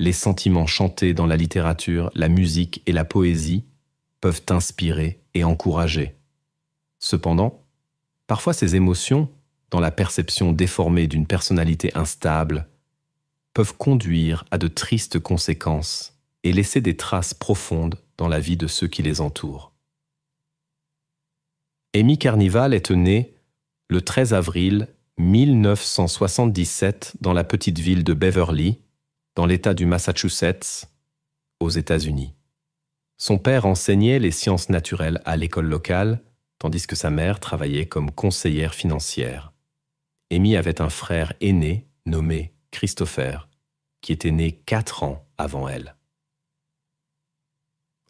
les sentiments chantés dans la littérature, la musique et la poésie peuvent inspirer et encourager. Cependant, parfois ces émotions, dans la perception déformée d'une personnalité instable, peuvent conduire à de tristes conséquences et laisser des traces profondes dans la vie de ceux qui les entourent. Amy Carnival est née le 13 avril 1977 dans la petite ville de Beverly, dans l'État du Massachusetts, aux États-Unis. Son père enseignait les sciences naturelles à l'école locale, tandis que sa mère travaillait comme conseillère financière. Amy avait un frère aîné nommé Christopher, qui était né quatre ans avant elle.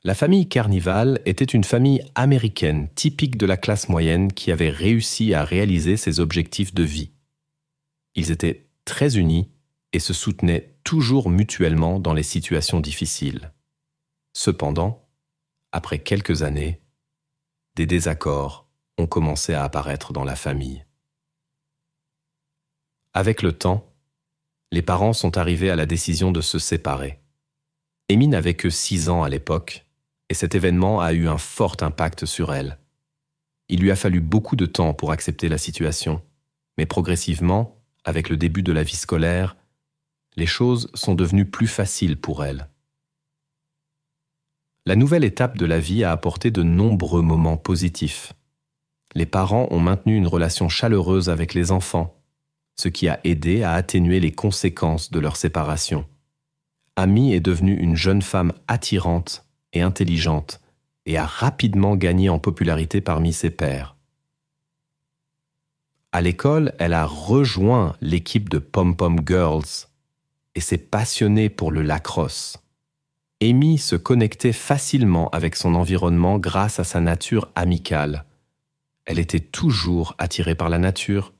La famille Carnival était une famille américaine typique de la classe moyenne qui avait réussi à réaliser ses objectifs de vie. Ils étaient très unis et se soutenaient toujours mutuellement dans les situations difficiles. Cependant, après quelques années, des désaccords ont commencé à apparaître dans la famille. Avec le temps, les parents sont arrivés à la décision de se séparer. Émine n'avait que six ans à l'époque, et cet événement a eu un fort impact sur elle. Il lui a fallu beaucoup de temps pour accepter la situation, mais progressivement, avec le début de la vie scolaire, les choses sont devenues plus faciles pour elle. La nouvelle étape de la vie a apporté de nombreux moments positifs. Les parents ont maintenu une relation chaleureuse avec les enfants, ce qui a aidé à atténuer les conséquences de leur séparation. Amy est devenue une jeune femme attirante et intelligente et a rapidement gagné en popularité parmi ses pairs. À l'école, elle a rejoint l'équipe de Pom Pom Girls, et s'est passionnée pour le lacrosse. Amy se connectait facilement avec son environnement grâce à sa nature amicale. Elle était toujours attirée par la nature,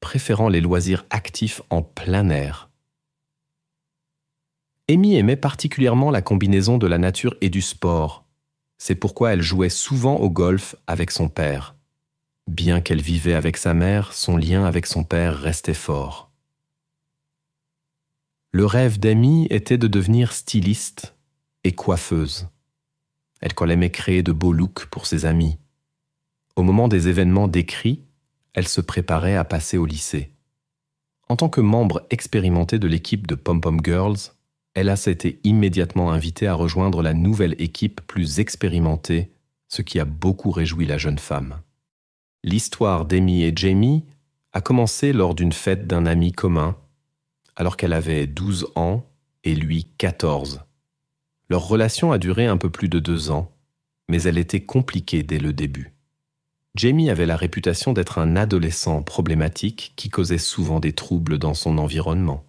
préférant les loisirs actifs en plein air. Amy aimait particulièrement la combinaison de la nature et du sport. C'est pourquoi elle jouait souvent au golf avec son père. Bien qu'elle vivait avec sa mère, son lien avec son père restait fort. Le rêve d'Amy était de devenir styliste et coiffeuse. Elle aimait créer de beaux looks pour ses amis. Au moment des événements décrits, elle se préparait à passer au lycée. En tant que membre expérimenté de l'équipe de Pom Pom Girls, a été immédiatement invitée à rejoindre la nouvelle équipe plus expérimentée, ce qui a beaucoup réjoui la jeune femme. L'histoire d'Amy et Jamie a commencé lors d'une fête d'un ami commun alors qu'elle avait 12 ans et lui 14. Leur relation a duré un peu plus de deux ans, mais elle était compliquée dès le début. Jamie avait la réputation d'être un adolescent problématique qui causait souvent des troubles dans son environnement.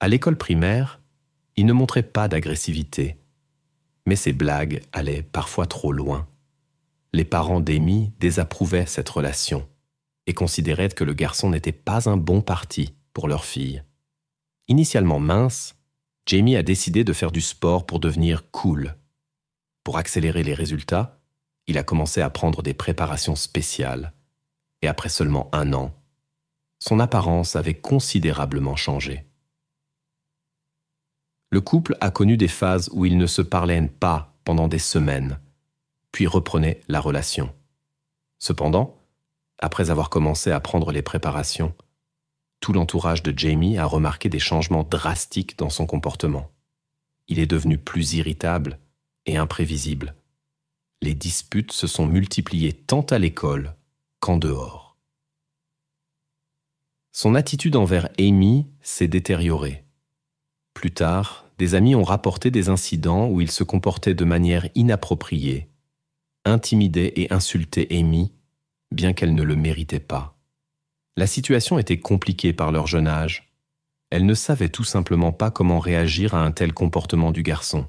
À l'école primaire, il ne montrait pas d'agressivité, mais ses blagues allaient parfois trop loin. Les parents d'Amy désapprouvaient cette relation et considéraient que le garçon n'était pas un bon parti pour leur fille. Initialement mince, Jamie a décidé de faire du sport pour devenir cool. Pour accélérer les résultats, il a commencé à prendre des préparations spéciales. Et après seulement un an, son apparence avait considérablement changé. Le couple a connu des phases où ils ne se parlaient pas pendant des semaines, puis reprenaient la relation. Cependant, après avoir commencé à prendre les préparations, tout l'entourage de Jamie a remarqué des changements drastiques dans son comportement. Il est devenu plus irritable et imprévisible. Les disputes se sont multipliées tant à l'école qu'en dehors. Son attitude envers Amy s'est détériorée. Plus tard, des amis ont rapporté des incidents où il se comportait de manière inappropriée, intimidait et insultait Amy bien qu'elle ne le méritait pas. La situation était compliquée par leur jeune âge. Elle ne savait tout simplement pas comment réagir à un tel comportement du garçon.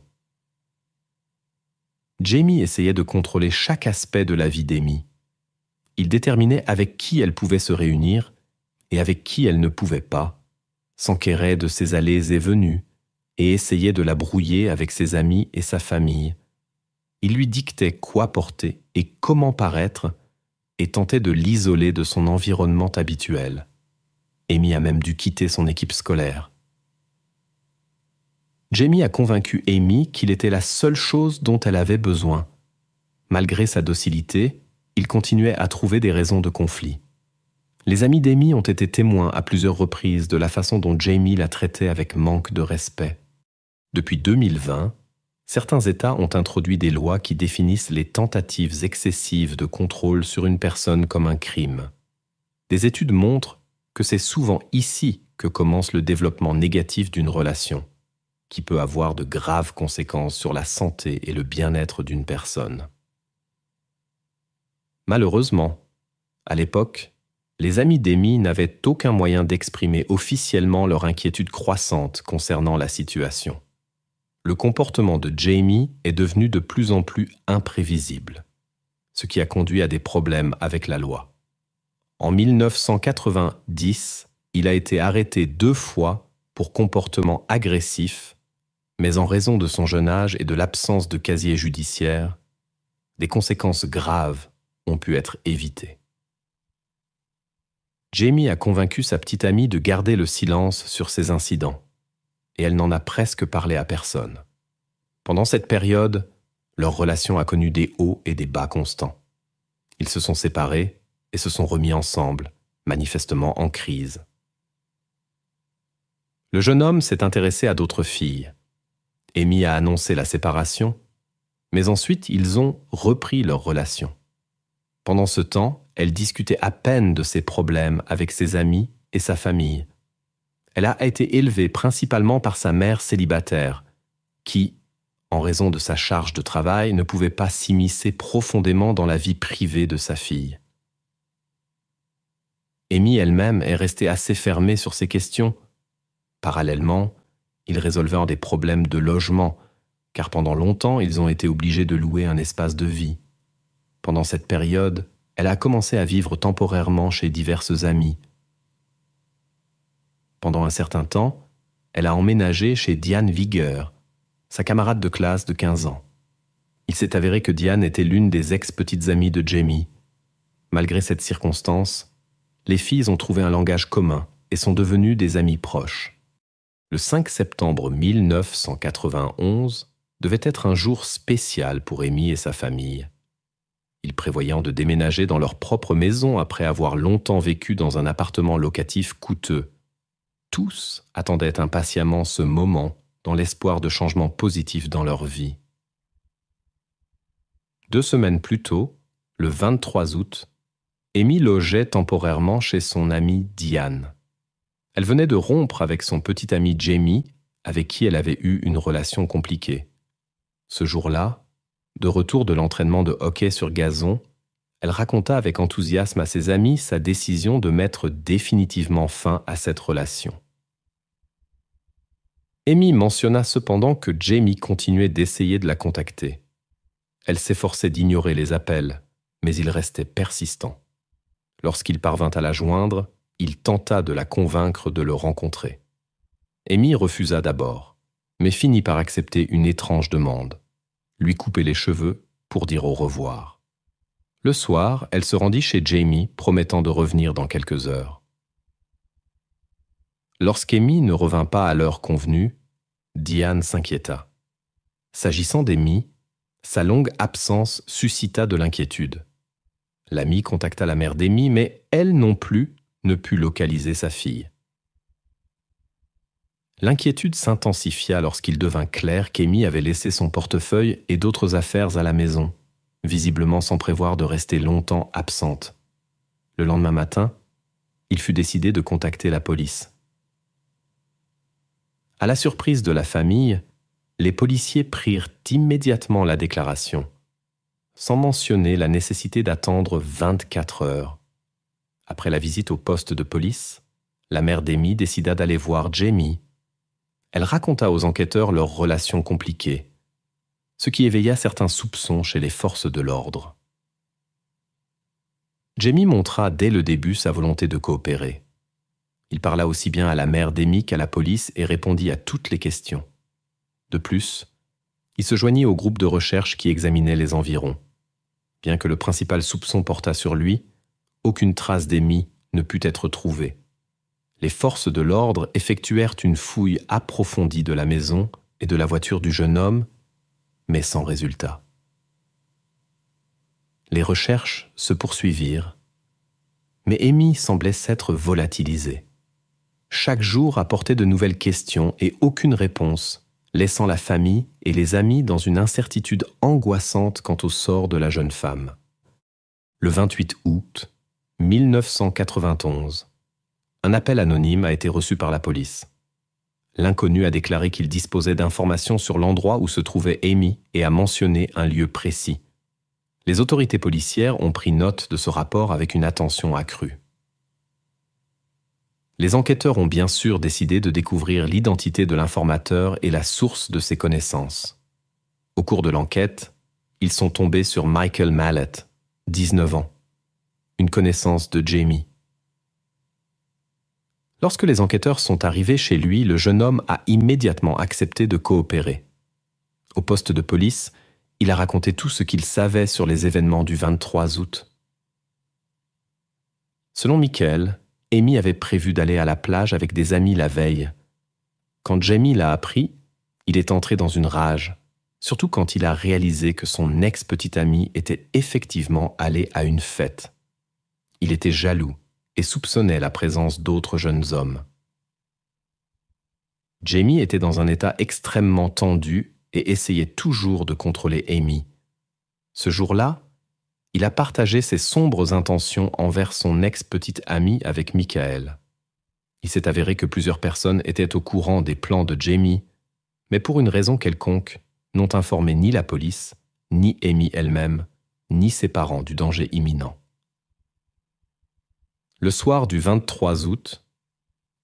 Jamie essayait de contrôler chaque aspect de la vie d'Amy. Il déterminait avec qui elle pouvait se réunir et avec qui elle ne pouvait pas, s'enquérait de ses allées et venues, et essayait de la brouiller avec ses amis et sa famille. Il lui dictait quoi porter et comment paraître et tentait de l'isoler de son environnement habituel. Amy a même dû quitter son équipe scolaire. Jamie a convaincu Amy qu'il était la seule chose dont elle avait besoin. Malgré sa docilité, il continuait à trouver des raisons de conflit. Les amis d'Amy ont été témoins à plusieurs reprises de la façon dont Jamie la traitait avec manque de respect. Depuis 2020, certains États ont introduit des lois qui définissent les tentatives excessives de contrôle sur une personne comme un crime. Des études montrent que c'est souvent ici que commence le développement négatif d'une relation, qui peut avoir de graves conséquences sur la santé et le bien-être d'une personne. Malheureusement, à l'époque, les amis d'Amy n'avaient aucun moyen d'exprimer officiellement leur inquiétude croissante concernant la situation le comportement de Jamie est devenu de plus en plus imprévisible, ce qui a conduit à des problèmes avec la loi. En 1990, il a été arrêté deux fois pour comportement agressif, mais en raison de son jeune âge et de l'absence de casier judiciaire, des conséquences graves ont pu être évitées. Jamie a convaincu sa petite amie de garder le silence sur ces incidents et elle n'en a presque parlé à personne. Pendant cette période, leur relation a connu des hauts et des bas constants. Ils se sont séparés et se sont remis ensemble, manifestement en crise. Le jeune homme s'est intéressé à d'autres filles. Amy a annoncé la séparation, mais ensuite ils ont repris leur relation. Pendant ce temps, elle discutait à peine de ses problèmes avec ses amis et sa famille, elle a été élevée principalement par sa mère célibataire, qui, en raison de sa charge de travail, ne pouvait pas s'immiscer profondément dans la vie privée de sa fille. Amy elle-même est restée assez fermée sur ces questions. Parallèlement, ils résolvèrent des problèmes de logement, car pendant longtemps ils ont été obligés de louer un espace de vie. Pendant cette période, elle a commencé à vivre temporairement chez diverses amies, pendant un certain temps, elle a emménagé chez Diane Vigueur, sa camarade de classe de 15 ans. Il s'est avéré que Diane était l'une des ex-petites amies de Jamie. Malgré cette circonstance, les filles ont trouvé un langage commun et sont devenues des amies proches. Le 5 septembre 1991 devait être un jour spécial pour Amy et sa famille. Ils prévoyant de déménager dans leur propre maison après avoir longtemps vécu dans un appartement locatif coûteux tous attendaient impatiemment ce moment dans l'espoir de changements positifs dans leur vie. Deux semaines plus tôt, le 23 août, Amy logeait temporairement chez son amie Diane. Elle venait de rompre avec son petit ami Jamie, avec qui elle avait eu une relation compliquée. Ce jour-là, de retour de l'entraînement de hockey sur gazon, elle raconta avec enthousiasme à ses amis sa décision de mettre définitivement fin à cette relation. Amy mentionna cependant que Jamie continuait d'essayer de la contacter. Elle s'efforçait d'ignorer les appels, mais il restait persistant. Lorsqu'il parvint à la joindre, il tenta de la convaincre de le rencontrer. Amy refusa d'abord, mais finit par accepter une étrange demande, lui couper les cheveux pour dire au revoir. Le soir, elle se rendit chez Jamie, promettant de revenir dans quelques heures. Lorsqu'Amy ne revint pas à l'heure convenue, Diane s'inquiéta. S'agissant d'Amy, sa longue absence suscita de l'inquiétude. L'ami contacta la mère d'Amy, mais elle non plus ne put localiser sa fille. L'inquiétude s'intensifia lorsqu'il devint clair qu'Amy avait laissé son portefeuille et d'autres affaires à la maison visiblement sans prévoir de rester longtemps absente. Le lendemain matin, il fut décidé de contacter la police. À la surprise de la famille, les policiers prirent immédiatement la déclaration, sans mentionner la nécessité d'attendre 24 heures. Après la visite au poste de police, la mère d'Amy décida d'aller voir Jamie. Elle raconta aux enquêteurs leur relation compliquée ce qui éveilla certains soupçons chez les forces de l'ordre. Jamie montra dès le début sa volonté de coopérer. Il parla aussi bien à la mère d'Amy qu'à la police et répondit à toutes les questions. De plus, il se joignit au groupe de recherche qui examinait les environs. Bien que le principal soupçon portât sur lui, aucune trace d'Amy ne put être trouvée. Les forces de l'ordre effectuèrent une fouille approfondie de la maison et de la voiture du jeune homme mais sans résultat. Les recherches se poursuivirent, mais Amy semblait s'être volatilisée. Chaque jour apportait de nouvelles questions et aucune réponse, laissant la famille et les amis dans une incertitude angoissante quant au sort de la jeune femme. Le 28 août 1991, un appel anonyme a été reçu par la police. L'inconnu a déclaré qu'il disposait d'informations sur l'endroit où se trouvait Amy et a mentionné un lieu précis. Les autorités policières ont pris note de ce rapport avec une attention accrue. Les enquêteurs ont bien sûr décidé de découvrir l'identité de l'informateur et la source de ses connaissances. Au cours de l'enquête, ils sont tombés sur Michael Mallet, 19 ans, une connaissance de Jamie. Lorsque les enquêteurs sont arrivés chez lui, le jeune homme a immédiatement accepté de coopérer. Au poste de police, il a raconté tout ce qu'il savait sur les événements du 23 août. Selon Michael, Amy avait prévu d'aller à la plage avec des amis la veille. Quand Jamie l'a appris, il est entré dans une rage, surtout quand il a réalisé que son ex-petite amie était effectivement allée à une fête. Il était jaloux et soupçonnait la présence d'autres jeunes hommes. Jamie était dans un état extrêmement tendu et essayait toujours de contrôler Amy. Ce jour-là, il a partagé ses sombres intentions envers son ex-petite amie avec Michael. Il s'est avéré que plusieurs personnes étaient au courant des plans de Jamie, mais pour une raison quelconque, n'ont informé ni la police, ni Amy elle-même, ni ses parents du danger imminent. Le soir du 23 août,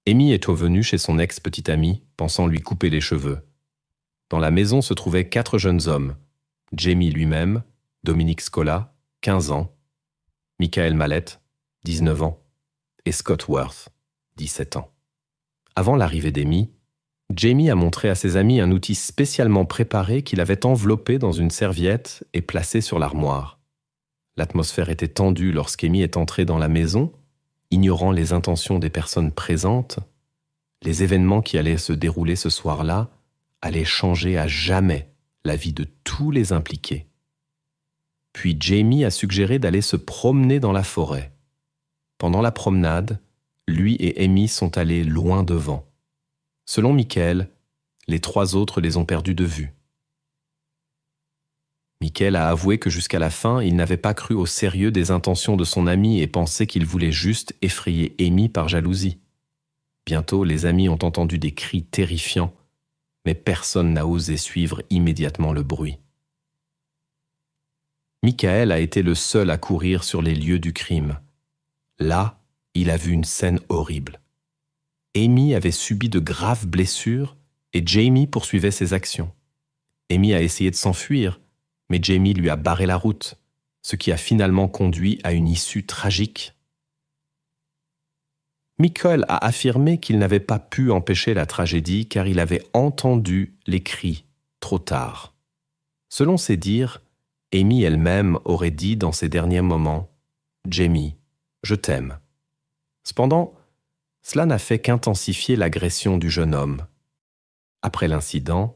Amy est revenue chez son ex petit ami, pensant lui couper les cheveux. Dans la maison se trouvaient quatre jeunes hommes, Jamie lui-même, Dominique Scola, 15 ans, Michael Mallette, 19 ans, et Scott Worth, 17 ans. Avant l'arrivée d'Amy, Jamie a montré à ses amis un outil spécialement préparé qu'il avait enveloppé dans une serviette et placé sur l'armoire. L'atmosphère était tendue lorsqu'Amy est entrée dans la maison ignorant les intentions des personnes présentes, les événements qui allaient se dérouler ce soir-là allaient changer à jamais la vie de tous les impliqués. Puis Jamie a suggéré d'aller se promener dans la forêt. Pendant la promenade, lui et Amy sont allés loin devant. Selon Michael, les trois autres les ont perdus de vue. Michael a avoué que jusqu'à la fin, il n'avait pas cru au sérieux des intentions de son ami et pensait qu'il voulait juste effrayer Amy par jalousie. Bientôt, les amis ont entendu des cris terrifiants, mais personne n'a osé suivre immédiatement le bruit. Michael a été le seul à courir sur les lieux du crime. Là, il a vu une scène horrible. Amy avait subi de graves blessures et Jamie poursuivait ses actions. Amy a essayé de s'enfuir, mais Jamie lui a barré la route, ce qui a finalement conduit à une issue tragique. Michael a affirmé qu'il n'avait pas pu empêcher la tragédie car il avait entendu les cris trop tard. Selon ses dires, Amy elle-même aurait dit dans ses derniers moments Jamie, je t'aime. Cependant, cela n'a fait qu'intensifier l'agression du jeune homme. Après l'incident,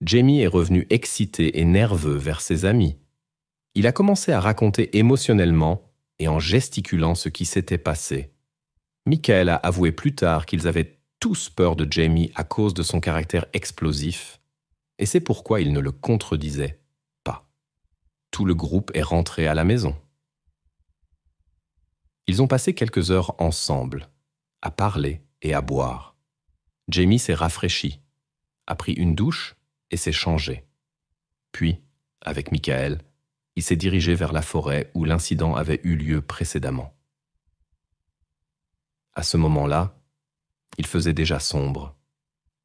Jamie est revenu excité et nerveux vers ses amis. Il a commencé à raconter émotionnellement et en gesticulant ce qui s'était passé. Michael a avoué plus tard qu'ils avaient tous peur de Jamie à cause de son caractère explosif, et c'est pourquoi ils ne le contredisaient pas. Tout le groupe est rentré à la maison. Ils ont passé quelques heures ensemble, à parler et à boire. Jamie s'est rafraîchi, a pris une douche et s'est changé. Puis, avec Michael, il s'est dirigé vers la forêt où l'incident avait eu lieu précédemment. À ce moment-là, il faisait déjà sombre.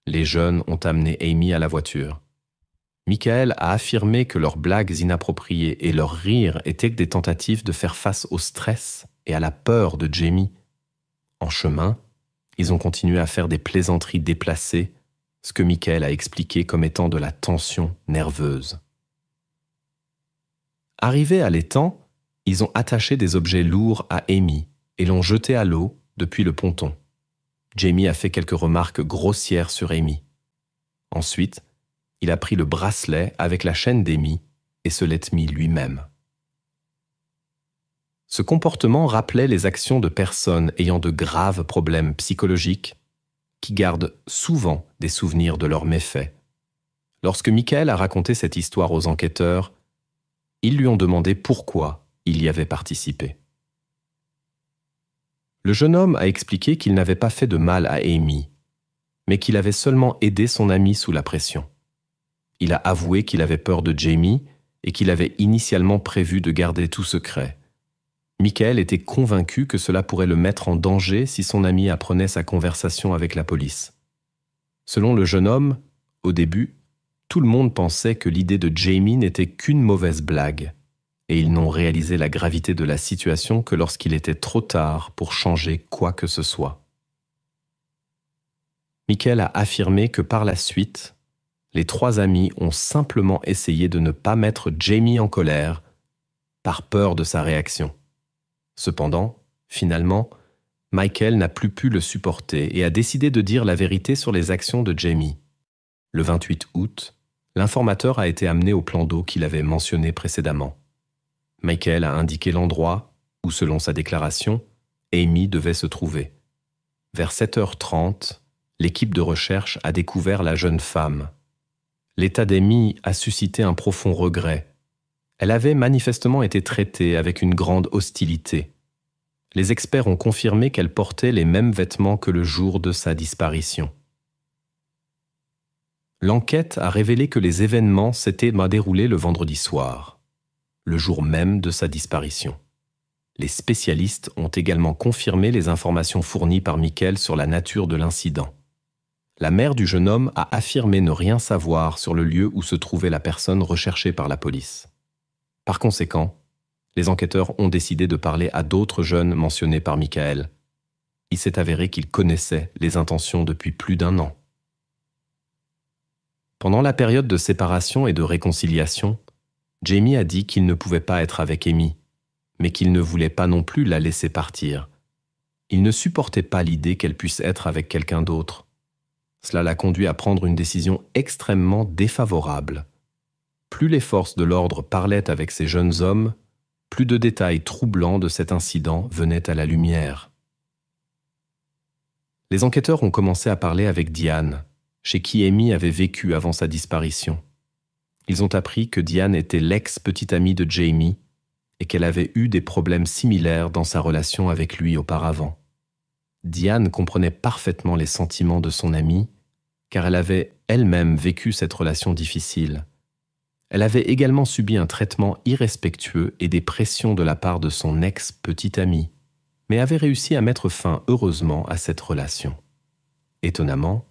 Les jeunes ont amené Amy à la voiture. Michael a affirmé que leurs blagues inappropriées et leurs rires étaient des tentatives de faire face au stress et à la peur de Jamie. En chemin, ils ont continué à faire des plaisanteries déplacées ce que Michael a expliqué comme étant de la tension nerveuse. Arrivés à l'étang, ils ont attaché des objets lourds à Amy et l'ont jeté à l'eau depuis le ponton. Jamie a fait quelques remarques grossières sur Amy. Ensuite, il a pris le bracelet avec la chaîne d'Amy et se l'est mis lui-même. Ce comportement rappelait les actions de personnes ayant de graves problèmes psychologiques qui gardent souvent des souvenirs de leurs méfaits. Lorsque Michael a raconté cette histoire aux enquêteurs, ils lui ont demandé pourquoi il y avait participé. Le jeune homme a expliqué qu'il n'avait pas fait de mal à Amy, mais qu'il avait seulement aidé son ami sous la pression. Il a avoué qu'il avait peur de Jamie et qu'il avait initialement prévu de garder tout secret. Michael était convaincu que cela pourrait le mettre en danger si son ami apprenait sa conversation avec la police. Selon le jeune homme, au début, tout le monde pensait que l'idée de Jamie n'était qu'une mauvaise blague, et ils n'ont réalisé la gravité de la situation que lorsqu'il était trop tard pour changer quoi que ce soit. Michael a affirmé que par la suite, les trois amis ont simplement essayé de ne pas mettre Jamie en colère, par peur de sa réaction. Cependant, finalement, Michael n'a plus pu le supporter et a décidé de dire la vérité sur les actions de Jamie. Le 28 août, l'informateur a été amené au plan d'eau qu'il avait mentionné précédemment. Michael a indiqué l'endroit où, selon sa déclaration, Amy devait se trouver. Vers 7h30, l'équipe de recherche a découvert la jeune femme. L'état d'Amy a suscité un profond regret, elle avait manifestement été traitée avec une grande hostilité. Les experts ont confirmé qu'elle portait les mêmes vêtements que le jour de sa disparition. L'enquête a révélé que les événements s'étaient bah, déroulés le vendredi soir, le jour même de sa disparition. Les spécialistes ont également confirmé les informations fournies par Michael sur la nature de l'incident. La mère du jeune homme a affirmé ne rien savoir sur le lieu où se trouvait la personne recherchée par la police. Par conséquent, les enquêteurs ont décidé de parler à d'autres jeunes mentionnés par Michael. Il s'est avéré qu'ils connaissaient les intentions depuis plus d'un an. Pendant la période de séparation et de réconciliation, Jamie a dit qu'il ne pouvait pas être avec Amy, mais qu'il ne voulait pas non plus la laisser partir. Il ne supportait pas l'idée qu'elle puisse être avec quelqu'un d'autre. Cela l'a conduit à prendre une décision extrêmement défavorable. Plus les forces de l'ordre parlaient avec ces jeunes hommes, plus de détails troublants de cet incident venaient à la lumière. Les enquêteurs ont commencé à parler avec Diane, chez qui Amy avait vécu avant sa disparition. Ils ont appris que Diane était l'ex-petite amie de Jamie et qu'elle avait eu des problèmes similaires dans sa relation avec lui auparavant. Diane comprenait parfaitement les sentiments de son amie, car elle avait elle-même vécu cette relation difficile. Elle avait également subi un traitement irrespectueux et des pressions de la part de son ex-petite amie, mais avait réussi à mettre fin heureusement à cette relation. Étonnamment,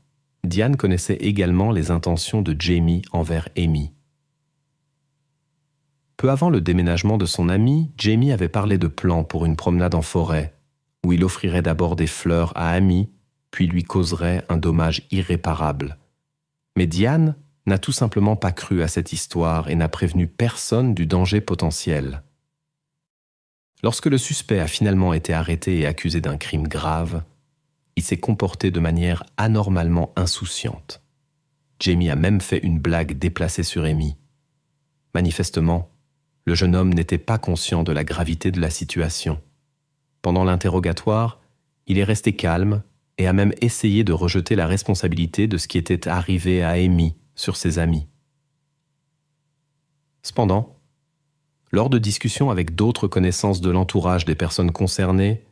Diane connaissait également les intentions de Jamie envers Amy. Peu avant le déménagement de son ami, Jamie avait parlé de plans pour une promenade en forêt, où il offrirait d'abord des fleurs à Amy, puis lui causerait un dommage irréparable. Mais Diane n'a tout simplement pas cru à cette histoire et n'a prévenu personne du danger potentiel. Lorsque le suspect a finalement été arrêté et accusé d'un crime grave, il s'est comporté de manière anormalement insouciante. Jamie a même fait une blague déplacée sur Amy. Manifestement, le jeune homme n'était pas conscient de la gravité de la situation. Pendant l'interrogatoire, il est resté calme et a même essayé de rejeter la responsabilité de ce qui était arrivé à Amy, sur ses amis. Cependant, lors de discussions avec d'autres connaissances de l'entourage des personnes concernées,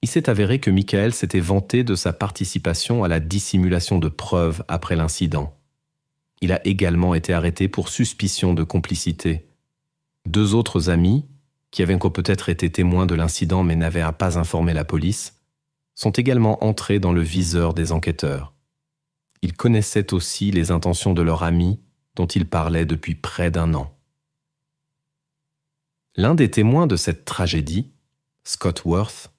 il s'est avéré que Michael s'était vanté de sa participation à la dissimulation de preuves après l'incident. Il a également été arrêté pour suspicion de complicité. Deux autres amis, qui avaient peut-être été témoins de l'incident mais n'avaient pas informé la police, sont également entrés dans le viseur des enquêteurs ils connaissaient aussi les intentions de leur ami dont ils parlaient depuis près d'un an. L'un des témoins de cette tragédie, Scott Worth,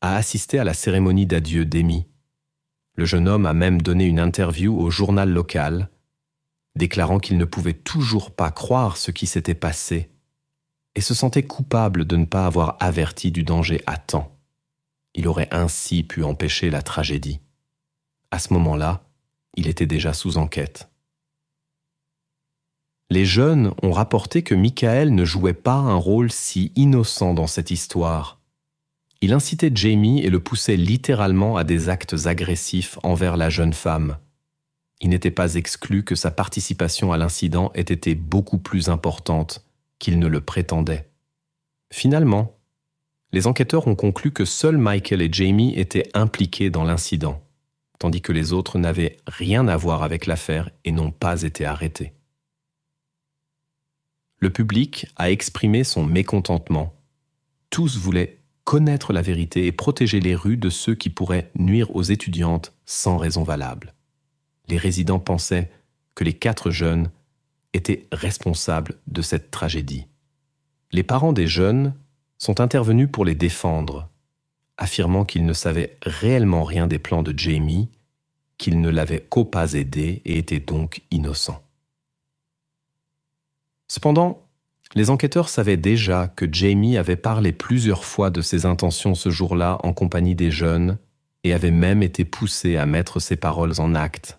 a assisté à la cérémonie d'adieu d'Amy. Le jeune homme a même donné une interview au journal local, déclarant qu'il ne pouvait toujours pas croire ce qui s'était passé et se sentait coupable de ne pas avoir averti du danger à temps. Il aurait ainsi pu empêcher la tragédie. À ce moment-là, il était déjà sous enquête. Les jeunes ont rapporté que Michael ne jouait pas un rôle si innocent dans cette histoire. Il incitait Jamie et le poussait littéralement à des actes agressifs envers la jeune femme. Il n'était pas exclu que sa participation à l'incident ait été beaucoup plus importante qu'il ne le prétendait. Finalement, les enquêteurs ont conclu que seuls Michael et Jamie étaient impliqués dans l'incident tandis que les autres n'avaient rien à voir avec l'affaire et n'ont pas été arrêtés. Le public a exprimé son mécontentement. Tous voulaient connaître la vérité et protéger les rues de ceux qui pourraient nuire aux étudiantes sans raison valable. Les résidents pensaient que les quatre jeunes étaient responsables de cette tragédie. Les parents des jeunes sont intervenus pour les défendre affirmant qu'il ne savait réellement rien des plans de Jamie, qu'il ne l'avait qu'au pas aidé et était donc innocent. Cependant, les enquêteurs savaient déjà que Jamie avait parlé plusieurs fois de ses intentions ce jour-là en compagnie des jeunes et avait même été poussé à mettre ses paroles en acte.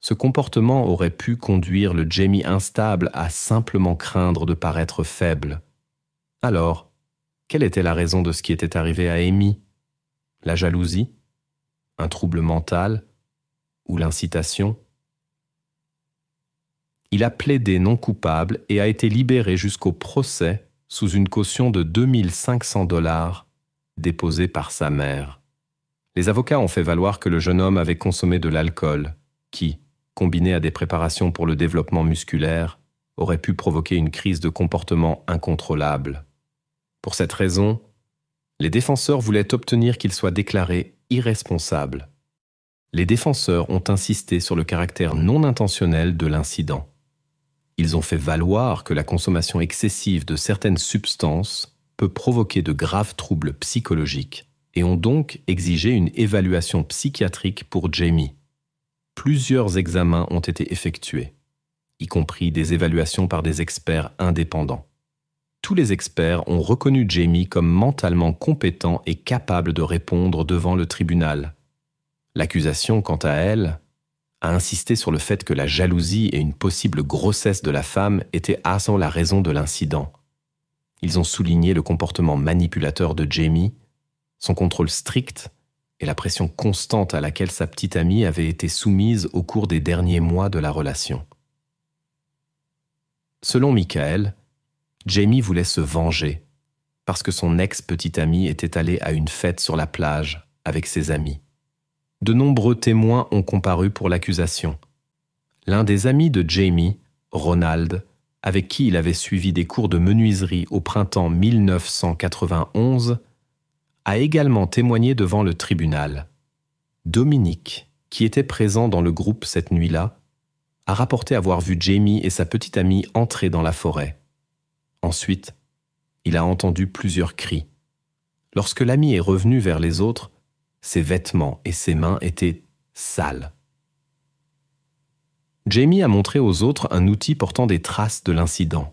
Ce comportement aurait pu conduire le Jamie instable à simplement craindre de paraître faible. Alors, quelle était la raison de ce qui était arrivé à Amy La jalousie Un trouble mental Ou l'incitation Il a plaidé non coupable et a été libéré jusqu'au procès sous une caution de 2500 dollars déposée par sa mère. Les avocats ont fait valoir que le jeune homme avait consommé de l'alcool, qui, combiné à des préparations pour le développement musculaire, aurait pu provoquer une crise de comportement incontrôlable. Pour cette raison, les défenseurs voulaient obtenir qu'il soit déclaré irresponsable. Les défenseurs ont insisté sur le caractère non intentionnel de l'incident. Ils ont fait valoir que la consommation excessive de certaines substances peut provoquer de graves troubles psychologiques et ont donc exigé une évaluation psychiatrique pour Jamie. Plusieurs examens ont été effectués, y compris des évaluations par des experts indépendants tous les experts ont reconnu Jamie comme mentalement compétent et capable de répondre devant le tribunal. L'accusation, quant à elle, a insisté sur le fait que la jalousie et une possible grossesse de la femme étaient à sans la raison de l'incident. Ils ont souligné le comportement manipulateur de Jamie, son contrôle strict et la pression constante à laquelle sa petite amie avait été soumise au cours des derniers mois de la relation. Selon Michael, Jamie voulait se venger, parce que son ex-petite amie était allée à une fête sur la plage avec ses amis. De nombreux témoins ont comparu pour l'accusation. L'un des amis de Jamie, Ronald, avec qui il avait suivi des cours de menuiserie au printemps 1991, a également témoigné devant le tribunal. Dominique, qui était présent dans le groupe cette nuit-là, a rapporté avoir vu Jamie et sa petite amie entrer dans la forêt. Ensuite, il a entendu plusieurs cris. Lorsque l'ami est revenu vers les autres, ses vêtements et ses mains étaient sales. Jamie a montré aux autres un outil portant des traces de l'incident.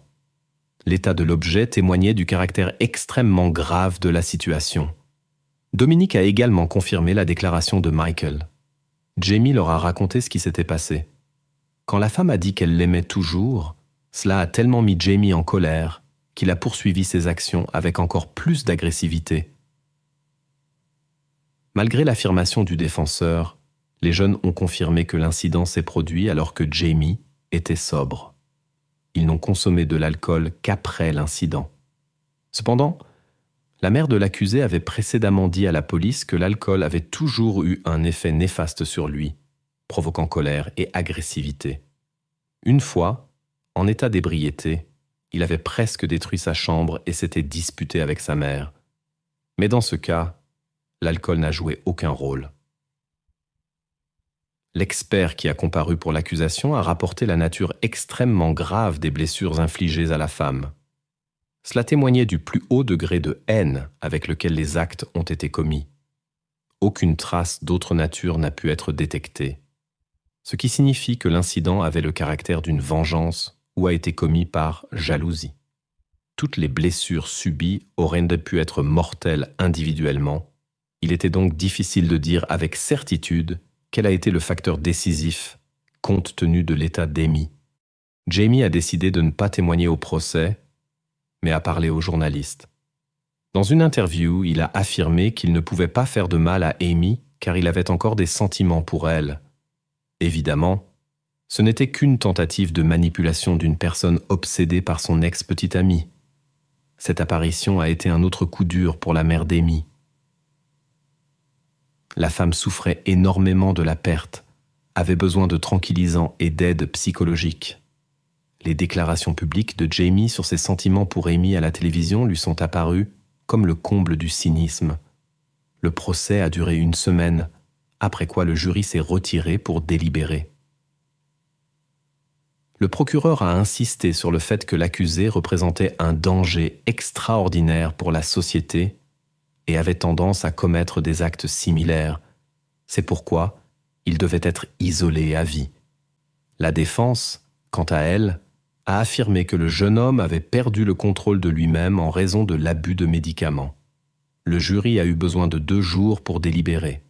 L'état de l'objet témoignait du caractère extrêmement grave de la situation. Dominique a également confirmé la déclaration de Michael. Jamie leur a raconté ce qui s'était passé. Quand la femme a dit qu'elle l'aimait toujours, cela a tellement mis Jamie en colère qu'il a poursuivi ses actions avec encore plus d'agressivité. Malgré l'affirmation du défenseur, les jeunes ont confirmé que l'incident s'est produit alors que Jamie était sobre. Ils n'ont consommé de l'alcool qu'après l'incident. Cependant, la mère de l'accusé avait précédemment dit à la police que l'alcool avait toujours eu un effet néfaste sur lui, provoquant colère et agressivité. Une fois, en état d'ébriété, il avait presque détruit sa chambre et s'était disputé avec sa mère. Mais dans ce cas, l'alcool n'a joué aucun rôle. L'expert qui a comparu pour l'accusation a rapporté la nature extrêmement grave des blessures infligées à la femme. Cela témoignait du plus haut degré de haine avec lequel les actes ont été commis. Aucune trace d'autre nature n'a pu être détectée, ce qui signifie que l'incident avait le caractère d'une vengeance ou a été commis par jalousie. Toutes les blessures subies auraient pu être mortelles individuellement. Il était donc difficile de dire avec certitude quel a été le facteur décisif compte tenu de l'état d'Amy. Jamie a décidé de ne pas témoigner au procès, mais a parlé aux journalistes. Dans une interview, il a affirmé qu'il ne pouvait pas faire de mal à Amy car il avait encore des sentiments pour elle. Évidemment, ce n'était qu'une tentative de manipulation d'une personne obsédée par son ex-petite amie. Cette apparition a été un autre coup dur pour la mère d'Amy. La femme souffrait énormément de la perte, avait besoin de tranquillisants et d'aide psychologique. Les déclarations publiques de Jamie sur ses sentiments pour Amy à la télévision lui sont apparues comme le comble du cynisme. Le procès a duré une semaine, après quoi le jury s'est retiré pour délibérer. Le procureur a insisté sur le fait que l'accusé représentait un danger extraordinaire pour la société et avait tendance à commettre des actes similaires. C'est pourquoi il devait être isolé à vie. La défense, quant à elle, a affirmé que le jeune homme avait perdu le contrôle de lui-même en raison de l'abus de médicaments. Le jury a eu besoin de deux jours pour délibérer.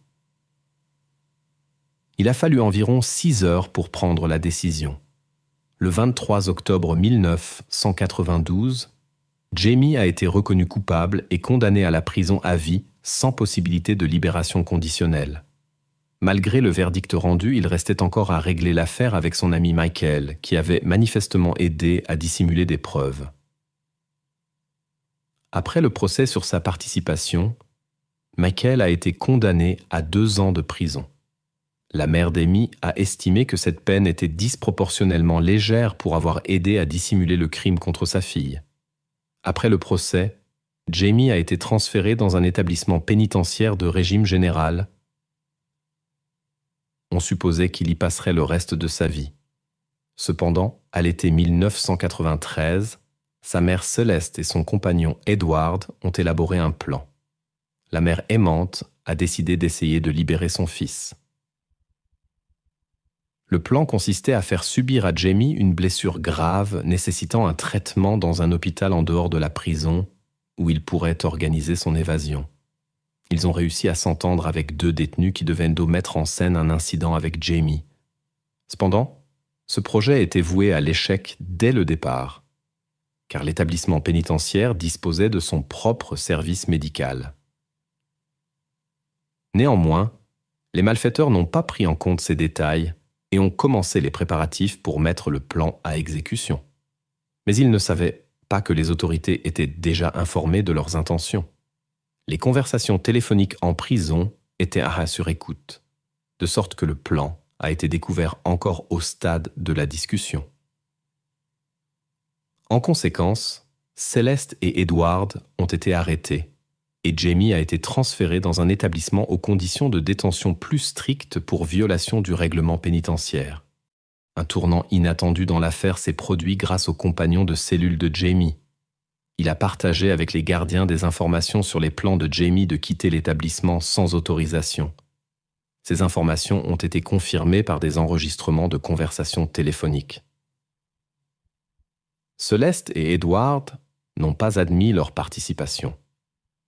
Il a fallu environ six heures pour prendre la décision le 23 octobre 1992, Jamie a été reconnu coupable et condamné à la prison à vie sans possibilité de libération conditionnelle. Malgré le verdict rendu, il restait encore à régler l'affaire avec son ami Michael, qui avait manifestement aidé à dissimuler des preuves. Après le procès sur sa participation, Michael a été condamné à deux ans de prison. La mère d'Amy a estimé que cette peine était disproportionnellement légère pour avoir aidé à dissimuler le crime contre sa fille. Après le procès, Jamie a été transféré dans un établissement pénitentiaire de régime général. On supposait qu'il y passerait le reste de sa vie. Cependant, à l'été 1993, sa mère Céleste et son compagnon Edward ont élaboré un plan. La mère aimante a décidé d'essayer de libérer son fils. Le plan consistait à faire subir à Jamie une blessure grave nécessitant un traitement dans un hôpital en dehors de la prison où il pourrait organiser son évasion. Ils ont réussi à s'entendre avec deux détenus qui devaient donc mettre en scène un incident avec Jamie. Cependant, ce projet était voué à l'échec dès le départ, car l'établissement pénitentiaire disposait de son propre service médical. Néanmoins, les malfaiteurs n'ont pas pris en compte ces détails et ont commencé les préparatifs pour mettre le plan à exécution. Mais ils ne savaient pas que les autorités étaient déjà informées de leurs intentions. Les conversations téléphoniques en prison étaient à surécoute, écoute, de sorte que le plan a été découvert encore au stade de la discussion. En conséquence, Céleste et Edward ont été arrêtés et Jamie a été transféré dans un établissement aux conditions de détention plus strictes pour violation du règlement pénitentiaire. Un tournant inattendu dans l'affaire s'est produit grâce aux compagnons de cellule de Jamie. Il a partagé avec les gardiens des informations sur les plans de Jamie de quitter l'établissement sans autorisation. Ces informations ont été confirmées par des enregistrements de conversations téléphoniques. Celeste et Edward n'ont pas admis leur participation.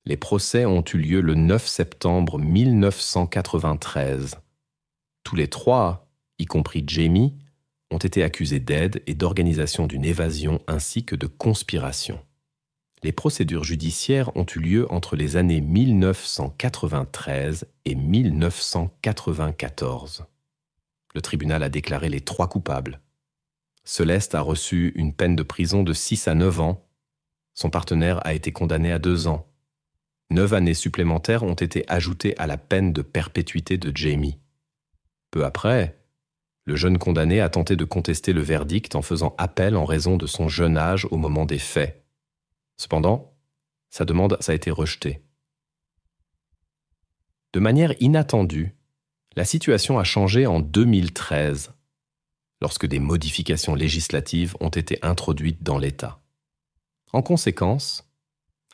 Les procès ont eu lieu le 9 septembre 1993. Tous les trois, y compris Jamie, ont été accusés d'aide et d'organisation d'une évasion ainsi que de conspiration. Les procédures judiciaires ont eu lieu entre les années 1993 et 1994. Le tribunal a déclaré les trois coupables. Celeste a reçu une peine de prison de 6 à 9 ans. Son partenaire a été condamné à 2 ans. Neuf années supplémentaires ont été ajoutées à la peine de perpétuité de Jamie. Peu après, le jeune condamné a tenté de contester le verdict en faisant appel en raison de son jeune âge au moment des faits. Cependant, sa demande a été rejetée. De manière inattendue, la situation a changé en 2013, lorsque des modifications législatives ont été introduites dans l'État. En conséquence,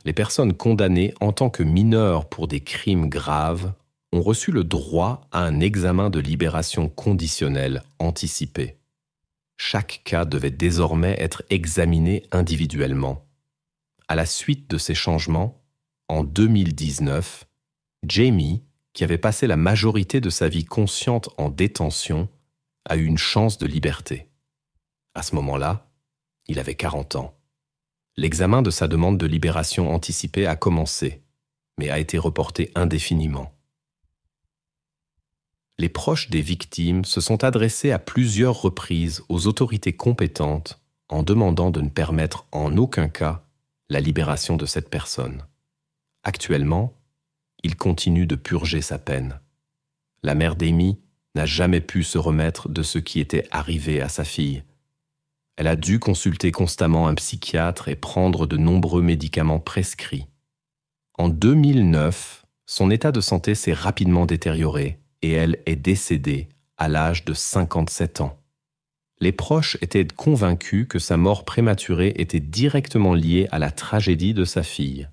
les personnes condamnées en tant que mineurs pour des crimes graves ont reçu le droit à un examen de libération conditionnelle anticipé. Chaque cas devait désormais être examiné individuellement. À la suite de ces changements, en 2019, Jamie, qui avait passé la majorité de sa vie consciente en détention, a eu une chance de liberté. À ce moment-là, il avait 40 ans. L'examen de sa demande de libération anticipée a commencé, mais a été reporté indéfiniment. Les proches des victimes se sont adressés à plusieurs reprises aux autorités compétentes en demandant de ne permettre en aucun cas la libération de cette personne. Actuellement, il continue de purger sa peine. La mère d'Amy n'a jamais pu se remettre de ce qui était arrivé à sa fille, elle a dû consulter constamment un psychiatre et prendre de nombreux médicaments prescrits. En 2009, son état de santé s'est rapidement détérioré et elle est décédée à l'âge de 57 ans. Les proches étaient convaincus que sa mort prématurée était directement liée à la tragédie de sa fille.